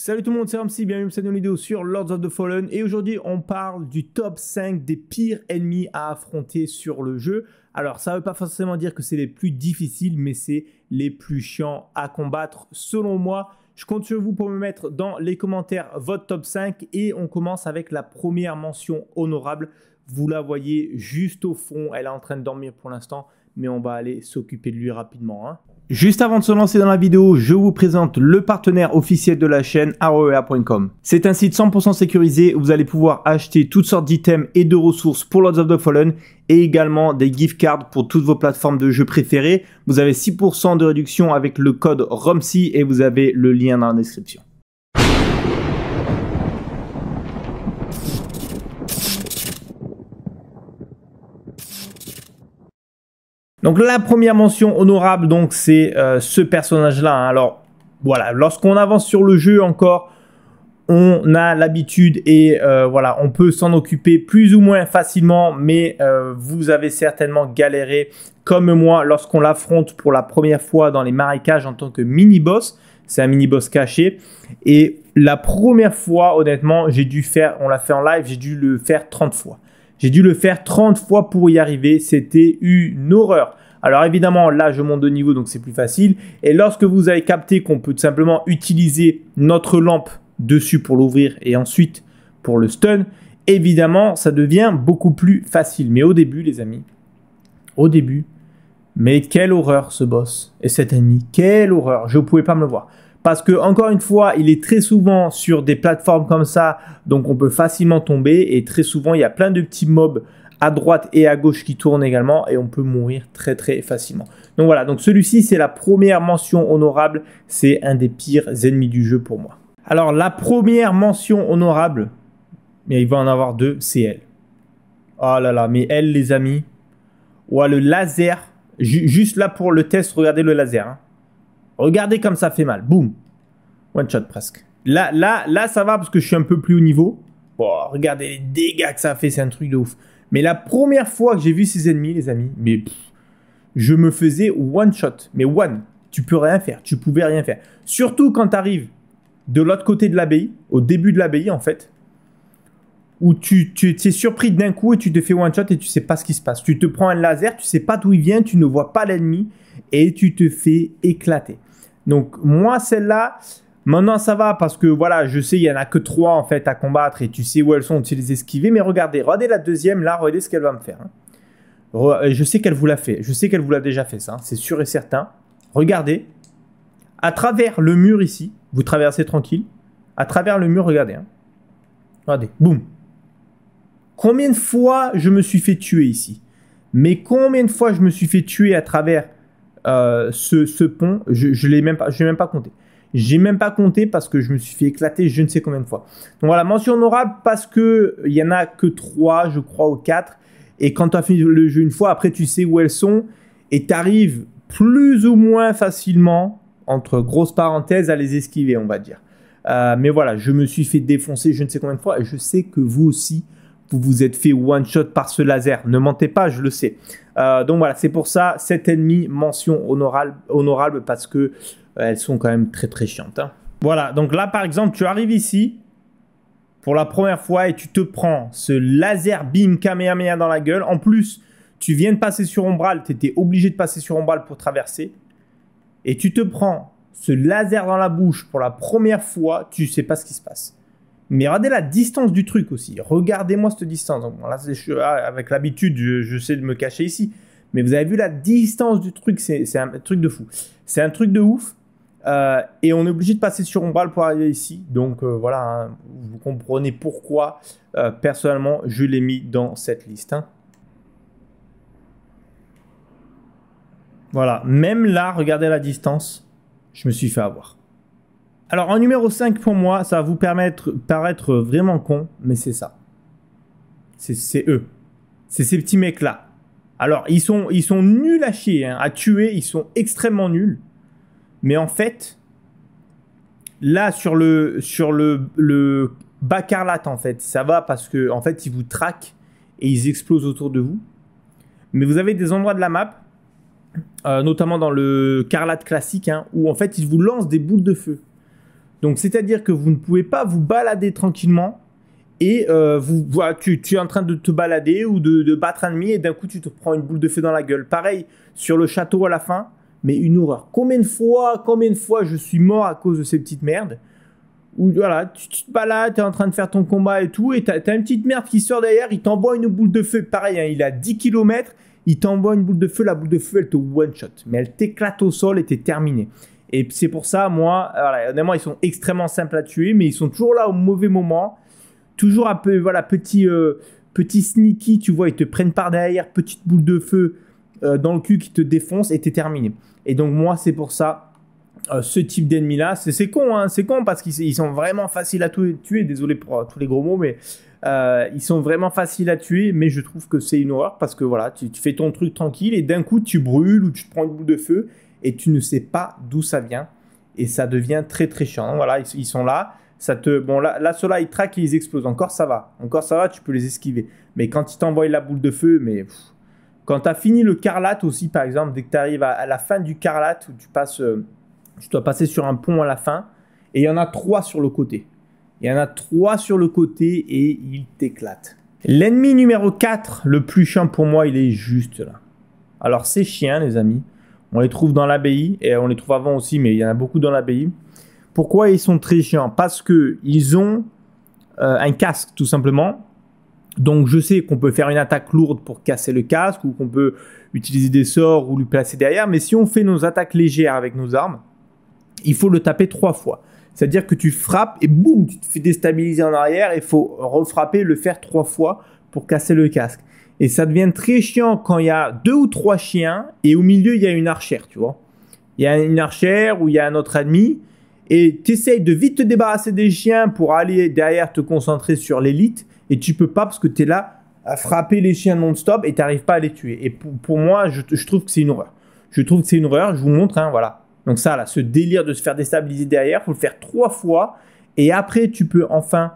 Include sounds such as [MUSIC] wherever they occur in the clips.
Salut tout le monde, c'est Ramsi. bienvenue dans une vidéo sur Lords of the Fallen et aujourd'hui on parle du top 5 des pires ennemis à affronter sur le jeu. Alors ça ne veut pas forcément dire que c'est les plus difficiles mais c'est les plus chiants à combattre selon moi. Je compte sur vous pour me mettre dans les commentaires votre top 5 et on commence avec la première mention honorable. Vous la voyez juste au fond, elle est en train de dormir pour l'instant mais on va aller s'occuper de lui rapidement. Hein. Juste avant de se lancer dans la vidéo, je vous présente le partenaire officiel de la chaîne aroea.com. C'est un site 100% sécurisé où vous allez pouvoir acheter toutes sortes d'items et de ressources pour Lords of the Fallen et également des gift cards pour toutes vos plateformes de jeux préférées. Vous avez 6% de réduction avec le code ROMSI et vous avez le lien dans la description. Donc la première mention honorable, donc c'est euh, ce personnage-là. Hein. Alors voilà, lorsqu'on avance sur le jeu encore, on a l'habitude et euh, voilà, on peut s'en occuper plus ou moins facilement, mais euh, vous avez certainement galéré comme moi lorsqu'on l'affronte pour la première fois dans les marécages en tant que mini-boss. C'est un mini-boss caché. Et la première fois, honnêtement, j'ai dû faire, on l'a fait en live, j'ai dû le faire 30 fois. J'ai dû le faire 30 fois pour y arriver. C'était une horreur. Alors évidemment, là, je monte de niveau, donc c'est plus facile. Et lorsque vous avez capté qu'on peut simplement utiliser notre lampe dessus pour l'ouvrir et ensuite pour le stun, évidemment, ça devient beaucoup plus facile. Mais au début, les amis, au début, mais quelle horreur ce boss et cet ennemi, quelle horreur, je ne pouvais pas me le voir parce que encore une fois, il est très souvent sur des plateformes comme ça, donc on peut facilement tomber et très souvent il y a plein de petits mobs à droite et à gauche qui tournent également et on peut mourir très très facilement. Donc voilà, donc celui-ci c'est la première mention honorable, c'est un des pires ennemis du jeu pour moi. Alors la première mention honorable, mais il va en avoir deux, c'est elle. Oh là là, mais elle les amis. Ouah, le laser, juste là pour le test, regardez le laser. Hein. Regardez comme ça fait mal. Boum. One shot presque. Là, là, là, ça va parce que je suis un peu plus haut niveau. Oh, regardez les dégâts que ça fait, c'est un truc de ouf. Mais la première fois que j'ai vu ces ennemis, les amis, mais je me faisais one shot. Mais one, tu peux rien faire, tu pouvais rien faire. Surtout quand tu arrives de l'autre côté de l'abbaye, au début de l'abbaye en fait, où tu, tu es surpris d'un coup et tu te fais one shot et tu sais pas ce qui se passe. Tu te prends un laser, tu sais pas d'où il vient, tu ne vois pas l'ennemi et tu te fais éclater. Donc moi, celle-là, maintenant ça va parce que voilà, je sais, il n'y en a que trois en fait à combattre et tu sais où elles sont, tu les esquiver. Mais regardez, regardez la deuxième, là, regardez ce qu'elle va me faire. Hein. Euh, je sais qu'elle vous l'a fait, je sais qu'elle vous l'a déjà fait ça, hein. c'est sûr et certain. Regardez, à travers le mur ici, vous traversez tranquille. À travers le mur, regardez. Hein. Regardez, boum. Combien de fois je me suis fait tuer ici Mais combien de fois je me suis fait tuer à travers euh, ce, pont, je ne l'ai même, pas, je même pas compté. J'ai même pas compté parce que je me suis fait éclater je ne sais combien de fois. Donc voilà, mention honorable parce que il y en a que 3, je crois, ou 4. Et quand tu as fini le jeu une fois, après tu sais où elles sont et tu arrives plus ou moins facilement, entre grosses parenthèses, à les esquiver, on va dire. Euh, mais voilà, je me suis fait défoncer je ne sais combien de fois et je sais que vous aussi, vous vous êtes fait one shot par ce laser. Ne mentez pas, je le sais. Euh, donc voilà, c'est pour ça, cet ennemi, mention honorable, honorable parce que euh, elles sont quand même très très chiantes. Hein. Voilà, donc là par exemple, tu arrives ici pour la première fois et tu te prends ce laser beam Kamehameha dans la gueule. En plus, tu viens de passer sur Ombral, tu étais obligé de passer sur Ombral pour traverser. Et tu te prends ce laser dans la bouche pour la première fois, tu sais pas ce qui se passe. Mais regardez la distance du truc aussi. Regardez-moi cette distance. là, ah, avec l'habitude, je, sais de me cacher ici. Mais vous avez vu la distance du truc, c'est un truc de fou. C'est un truc de ouf. Euh, et on est obligé de passer sur Ombral pour arriver ici. Donc euh, voilà, hein. vous comprenez pourquoi, euh, personnellement, je l'ai mis dans cette liste. Hein. Voilà, même là, regardez la distance, je me suis fait avoir. Alors en numéro 5 pour moi, ça va vous permettre paraître vraiment con, mais c'est ça. C'est eux. C'est ces petits mecs-là. Alors ils sont, ils sont nuls à chier, hein. à tuer, ils sont extrêmement nuls. Mais en fait, là sur le, sur le, en fait, ça va parce que en fait ils vous traquent et ils explosent autour de vous. Mais vous avez des endroits de la map, euh, notamment dans le carlat classique, hein, où en fait ils vous lancent des boules de feu. Donc c'est-à-dire que vous ne pouvez pas vous balader tranquillement et euh, vous, ah, tu, tu, es en train de te balader ou de, battre un ennemi et d'un coup tu te prends une boule de feu dans la gueule. Pareil sur le château à la fin, mais une horreur. Combien de fois, combien de fois je suis mort à cause de ces petites merdes Ou voilà, tu, te balades, tu es en train de faire ton combat et tout, et tu as, une petite merde qui sort derrière, il t'envoie une boule de feu. Pareil, hein, il a 10 km, il t'envoie une boule de feu, la boule de feu elle te one shot, mais elle t'éclate au sol et t'es terminé. Et c'est pour ça, moi, honnêtement, ils sont extrêmement simples à tuer, mais ils sont toujours là au mauvais moment. Toujours un peu, voilà, petit, euh, petit sneaky, tu vois, ils te prennent par derrière, petite boule de feu euh, dans le cul qui te défonce et t'es terminé. Et donc, moi, c'est pour ça, euh, ce type d'ennemi-là, c'est con, hein, c'est con parce qu'ils sont vraiment faciles à tuer. Désolé pour tous les gros mots, mais ils sont vraiment faciles à tuer, mais je trouve que c'est une horreur parce que voilà, tu, fais ton truc tranquille et d'un coup tu brûles ou tu prends une boule de feu et tu ne sais pas d'où ça vient. Et ça devient très très chiant. Voilà, ils, sont là. Ça te, bon, là, là ceux-là, ils traquent et ils explosent. Encore, ça va. Encore, ça va, tu peux les esquiver. Mais quand ils t'envoient la boule de feu, mais. quand tu as fini le carlate aussi, par exemple, dès que tu arrives à, la fin du carlate, où tu, passes, euh, tu dois passer sur un pont à la fin, et il y en a trois sur le côté. Il y en a trois sur le côté et ils t'éclatent L'ennemi numéro 4, le plus chiant pour moi, il est juste là. Alors c'est chien, les amis. On les trouve dans l'abbaye et on les trouve avant aussi, mais il y en a beaucoup dans l'abbaye. Pourquoi ils sont très chiants Parce que ils ont euh, un casque tout simplement. Donc je sais qu'on peut faire une attaque lourde pour casser le casque ou qu'on peut utiliser des sorts ou lui placer derrière, mais si on fait nos attaques légères avec nos armes, il faut le taper trois fois. C'est-à-dire que tu frappes et boum, tu te fais déstabiliser en arrière et il faut refrapper, le faire trois fois pour casser le casque. Et ça devient très chiant quand il y a deux ou trois chiens et au milieu, il y a une archère, tu vois. Il y a une archère ou il y a un autre ennemi et tu essayes de vite te débarrasser des chiens pour aller derrière te concentrer sur l'élite et tu peux pas parce que tu es là à frapper les chiens non-stop et tu n'arrives pas à les tuer. Et pour, moi, je, trouve que c'est une horreur. Je trouve que c'est une horreur, je vous montre, hein, voilà. Donc ça, là, ce délire de se faire déstabiliser derrière, faut le faire trois fois et après tu peux enfin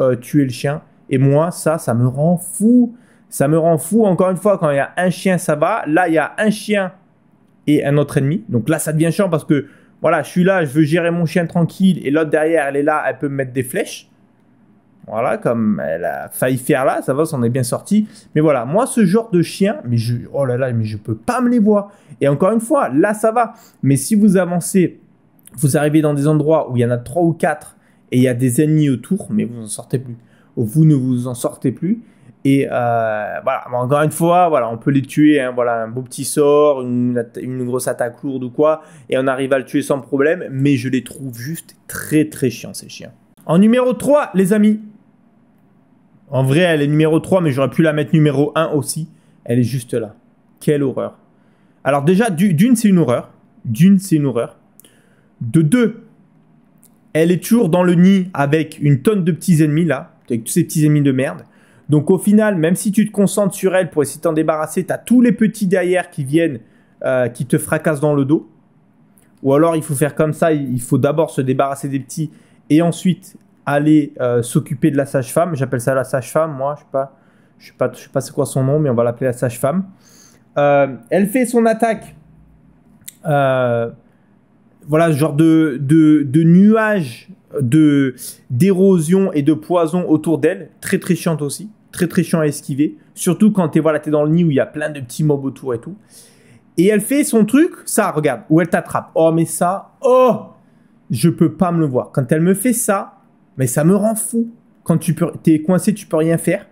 euh, tuer le chien. Et moi, ça, ça me rend fou. Ça me rend fou, encore une fois, quand il y a un chien, ça va. Là, il y a un chien et un autre ennemi. Donc là, ça devient chiant parce que, voilà, je suis là, je veux gérer mon chien tranquille et l'autre derrière, elle est là, elle peut me mettre des flèches. Voilà, comme elle a failli faire là, ça va, on est bien sorti. Mais voilà, moi, ce genre de chien, mais je, oh là là, mais je peux pas me les voir. Et encore une fois, là, ça va. Mais si vous avancez, vous arrivez dans des endroits où il y en a trois ou quatre et il y a des ennemis autour, mais vous en sortez plus. Vous ne vous en sortez plus. Et euh, voilà, encore une fois, voilà, on peut les tuer, hein, voilà, un beau petit sort, une, une, grosse attaque lourde ou quoi, et on arrive à le tuer sans problème, mais je les trouve juste très très chiants ces chiens. En numéro 3, les amis. En vrai, elle est numéro 3, mais j'aurais pu la mettre numéro 1 aussi. Elle est juste là. Quelle horreur. Alors déjà, d'une, c'est une horreur. D'une, c'est une horreur. De deux, elle est toujours dans le nid avec une tonne de petits ennemis là, avec tous ces petits ennemis de merde. Donc au final, même si tu te concentres sur elle pour essayer de t'en débarrasser, tu as tous les petits derrière qui viennent, euh, qui te fracassent dans le dos. Ou alors il faut faire comme ça, il faut d'abord se débarrasser des petits et ensuite aller euh, s'occuper de la sage-femme. J'appelle ça la sage-femme, moi, je sais pas, je sais pas, sais pas c'est quoi son nom, mais on va l'appeler la sage-femme. Euh, elle fait son attaque. voilà, genre de, de, nuage de d'érosion et de poison autour d'elle, très très chiante aussi très très chiant à esquiver, surtout quand t'es voilà, es dans le nid où il y a plein de petits mobs autour et tout. Et elle fait son truc, ça, regarde, où elle t'attrape. Oh, mais ça, oh, je peux pas me le voir. Quand elle me fait ça, mais ça me rend fou. Quand tu peux, es coincé, tu peux rien faire.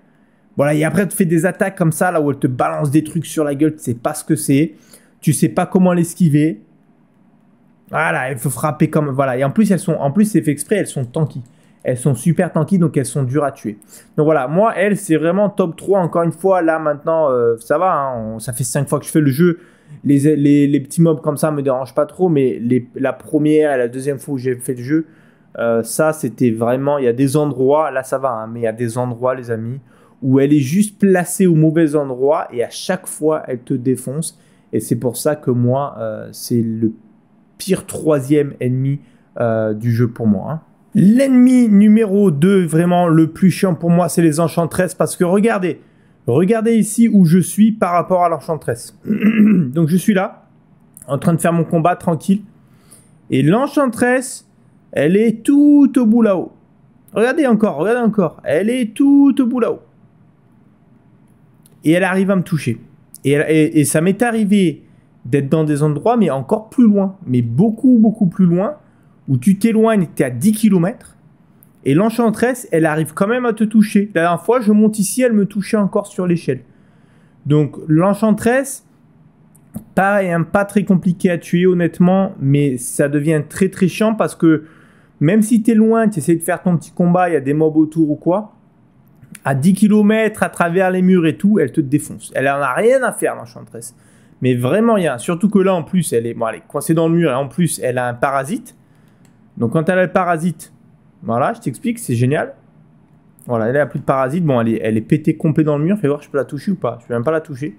Voilà, et après, elle te fait des attaques comme ça, là où elle te balance des trucs sur la gueule, tu sais pas ce que c'est, tu sais pas comment l'esquiver. Voilà, elle faut frapper comme. Voilà, et en plus, elles sont, en plus, c'est fait exprès, elles sont tankies. Elles sont super tanky, donc elles sont dures à tuer. Donc voilà, moi, elle, c'est vraiment top 3. Encore une fois, là maintenant, euh, ça va. Hein, ça fait 5 fois que je fais le jeu. Les, les, petits mobs comme ça me dérangent pas trop, mais la première et la deuxième fois où j'ai fait le jeu, euh, ça c'était vraiment. Il y a des endroits, là ça va, hein, mais il y a des endroits, les amis, où elle est juste placée au mauvais endroit et à chaque fois elle te défonce. Et c'est pour ça que moi, euh, c'est le pire troisième ennemi du jeu pour moi. Hein. L'ennemi numéro 2, vraiment le plus chiant pour moi, c'est les enchanteresses parce que regardez, regardez ici où je suis par rapport à l'enchanteresse. [CLEARS THROAT] Donc je suis là, en train de faire mon combat tranquille. Et l'enchanteresse, elle est tout au bout là-haut. Regardez encore, regardez encore. Elle est tout au bout là-haut. Et elle arrive à me toucher. Et, et ça m'est arrivé d'être dans des endroits, mais encore plus loin. Mais beaucoup, beaucoup plus loin où tu t'éloignes, tu es à 10 km, et l'enchantresse, elle arrive quand même à te toucher. La dernière fois, je monte ici, elle me touchait encore sur l'échelle. Donc l'enchantresse, pareil, un hein, pas très compliqué à tuer honnêtement, mais ça devient très très chiant parce que même si tu es loin, tu essaies de faire ton petit combat, il y a des mobs autour ou quoi, à 10 km à travers les murs et tout, elle te défonce. Elle n'en a rien à faire, l'enchantresse. Mais vraiment rien. Surtout que là, en plus, elle est, bon, elle est coincée dans le mur et en plus, elle a un parasite. Donc quand elle a le parasite, voilà, ben je t'explique, c'est génial. Voilà, elle a plus de parasite. Bon, elle est, elle est pétée complet dans le mur. Fais voir, je peux la toucher ou pas. Je peux même pas la toucher.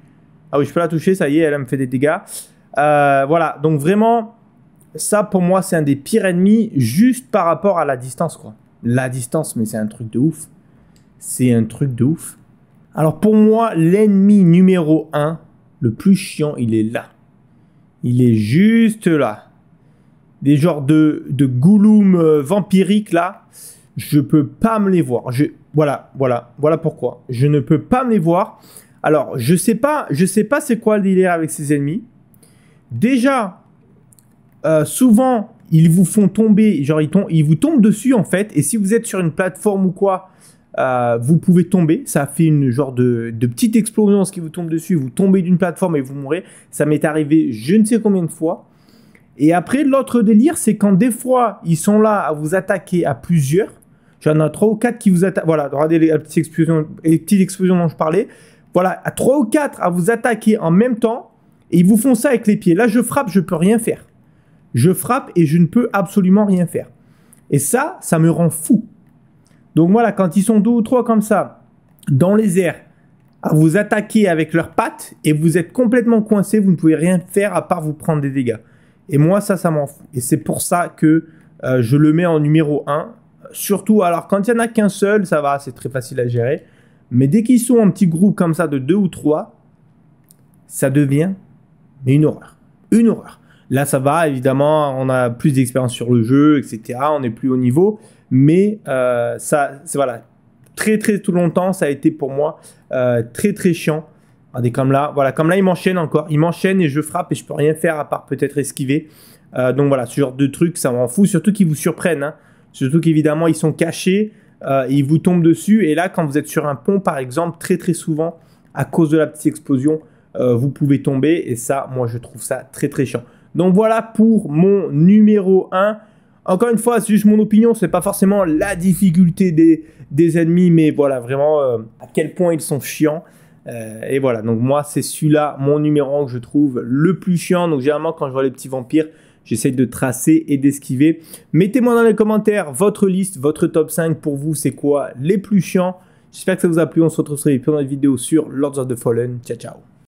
Ah oui, je peux la toucher, ça y est, elle me fait des dégâts. Euh, voilà, donc vraiment, ça pour moi, c'est un des pires ennemis juste par rapport à la distance, quoi. La distance, mais c'est un truc de ouf. C'est un truc de ouf. Alors pour moi, l'ennemi numéro 1, le plus chiant, il est là. Il est juste là des genres de, de euh, vampiriques, vampirique là, je peux pas me les voir. voilà, voilà, voilà pourquoi. Je ne peux pas me les voir. Alors, je sais pas, je sais pas c'est quoi le délire avec ces ennemis. Déjà, euh, souvent, ils vous font tomber, genre ils, vous tombent dessus en fait, et si vous êtes sur une plateforme ou quoi, euh, vous pouvez tomber. Ça fait une genre de, de, petite explosion qui vous tombe dessus, vous tombez d'une plateforme et vous mourrez. Ça m'est arrivé je ne sais combien de fois. Et après, l'autre délire, c'est quand des fois, ils sont là à vous attaquer à plusieurs. J'en ai trois ou quatre qui vous attaquent. Voilà, regardez les petites explosions dont je parlais. Voilà, à trois ou quatre à vous attaquer en même temps. Et ils vous font ça avec les pieds. Là, je frappe, je ne peux rien faire. Je frappe et je ne peux absolument rien faire. Et ça, ça me rend fou. Donc voilà, quand ils sont deux ou trois comme ça, dans les airs, à vous attaquer avec leurs pattes, et vous êtes complètement coincé, vous ne pouvez rien faire à part vous prendre des dégâts. Et moi, ça, ça m'en fout. Et c'est pour ça que euh, je le mets en numéro 1. Surtout, alors quand il n'y en a qu'un seul, ça va, c'est très facile à gérer. Mais dès qu'ils sont en petit groupe comme ça de deux ou trois, ça devient une horreur. Une horreur. Là, ça va, évidemment, on a plus d'expérience sur le jeu, etc. On est plus haut niveau. Mais euh, ça, c'est voilà. Très, très tout longtemps, ça a été pour moi euh, très, très chiant Regardez comme là, voilà, comme là il m'enchaîne encore, il m'enchaîne et je frappe et je peux rien faire à part peut-être esquiver. Euh, donc voilà, ce genre de trucs ça m'en fout, surtout qu'ils vous surprennent, hein. surtout qu'évidemment ils sont cachés, euh, ils vous tombent dessus et là quand vous êtes sur un pont par exemple, très très souvent à cause de la petite explosion, euh, vous pouvez tomber et ça, moi je trouve ça très très chiant. Donc voilà pour mon numéro 1. Encore une fois, c'est juste mon opinion, c'est pas forcément la difficulté des, des ennemis, mais voilà vraiment à quel point ils sont chiants. Euh, et voilà, donc moi, c'est celui-là, mon numéro que je trouve le plus chiant. Donc généralement, quand je vois les petits vampires, j'essaye de tracer et d'esquiver. Mettez-moi dans les commentaires votre liste, votre top 5 pour vous, c'est quoi les plus chiants. J'espère que ça vous a plu. On se retrouve sur les vidéo sur Lords of the Fallen. Ciao, ciao.